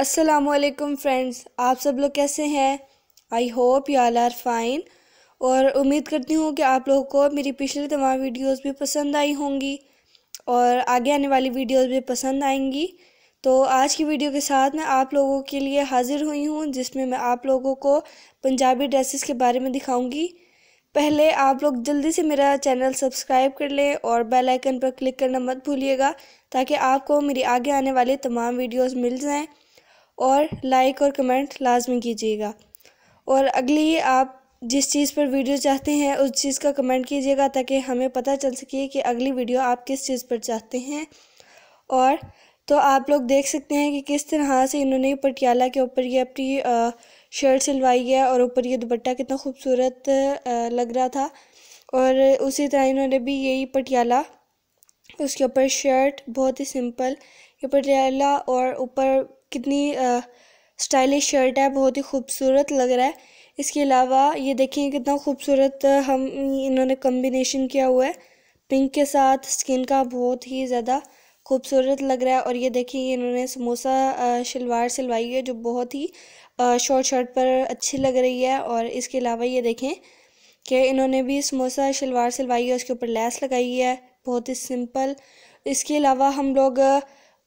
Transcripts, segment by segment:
असलकम फ्रेंड्स आप सब लोग कैसे हैं I hope you all are fine और उम्मीद करती हूँ कि आप लोगों को मेरी पिछली तमाम वीडियोस भी पसंद आई होंगी और आगे आने वाली वीडियोस भी पसंद आएंगी तो आज की वीडियो के साथ मैं आप लोगों के लिए हाज़िर हुई हूँ जिसमें मैं आप लोगों को पंजाबी ड्रेसेस के बारे में दिखाऊँगी पहले आप लोग जल्दी से मेरा चैनल सब्सक्राइब कर लें और बेल आइकन पर क्लिक करना मत भूलिएगा ताकि आपको मेरी आगे आने वाली तमाम वीडियोस मिल जाएं और लाइक और कमेंट लाजमी कीजिएगा और अगली आप जिस चीज़ पर वीडियो चाहते हैं उस चीज़ का कमेंट कीजिएगा ताकि हमें पता चल सके कि अगली वीडियो आप किस चीज़ पर चाहते हैं और तो आप लोग देख सकते हैं कि किस तरह से इन्होंने पटियाला के ऊपर ये अपनी शर्ट सिलवाई है और ऊपर ये दुपट्टा कितना खूबसूरत लग रहा था और उसी तरह इन्होंने भी यही पटियाला उसके ऊपर शर्ट बहुत ही सिंपल ये पटियाला और ऊपर कितनी स्टाइलिश शर्ट है बहुत ही खूबसूरत लग रहा है इसके अलावा ये देखिए कितना खूबसूरत हम इन्होंने कम्बिनेशन किया हुआ है पिंक के साथ स्किन का बहुत ही ज़्यादा खूबसूरत लग रहा है और ये देखिए इन्होंने समोसा शलवार सिलवाई है जो बहुत ही शॉर्ट शर्ट पर अच्छी लग रही है और इसके अलावा ये देखें कि इन्होंने भी समोसा शलवार सिलवाई है उसके ऊपर लैस लगाई है बहुत ही सिंपल इसके अलावा हम लोग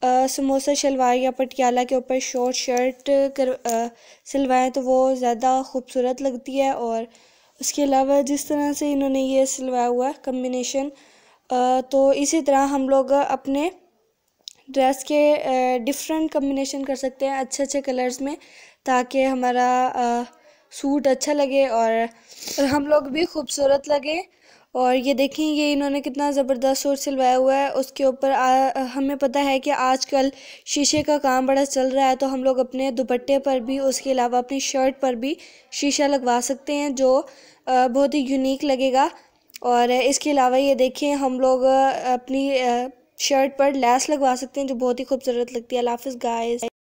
समोसा शलवार या पटियाला के ऊपर शॉर्ट शर्ट कर सिलवाएँ तो वो ज़्यादा खूबसूरत लगती है और उसके अलावा जिस तरह से इन्होंने ये सिलवाया हुआ है कम्बिनेशन तो इसी तरह हम लोग अपने ड्रेस के डिफरेंट कम्बिनेशन कर सकते हैं अच्छे अच्छे कलर्स में ताकि हमारा सूट अच्छा लगे और हम लोग भी खूबसूरत लगे और ये देखें ये इन्होंने कितना ज़बरदस्त सूट सिलवाया हुआ है उसके ऊपर हमें पता है कि आजकल शीशे का काम बड़ा चल रहा है तो हम लोग अपने दुपट्टे पर भी उसके अलावा अपनी शर्ट पर भी शीशा लगवा सकते हैं जो बहुत ही यूनिक लगेगा और इसके अलावा ये देखें हम लोग अपनी शर्ट पर लैस लगवा सकते हैं जो बहुत ही खूबसूरत लगती है लाफिस गाय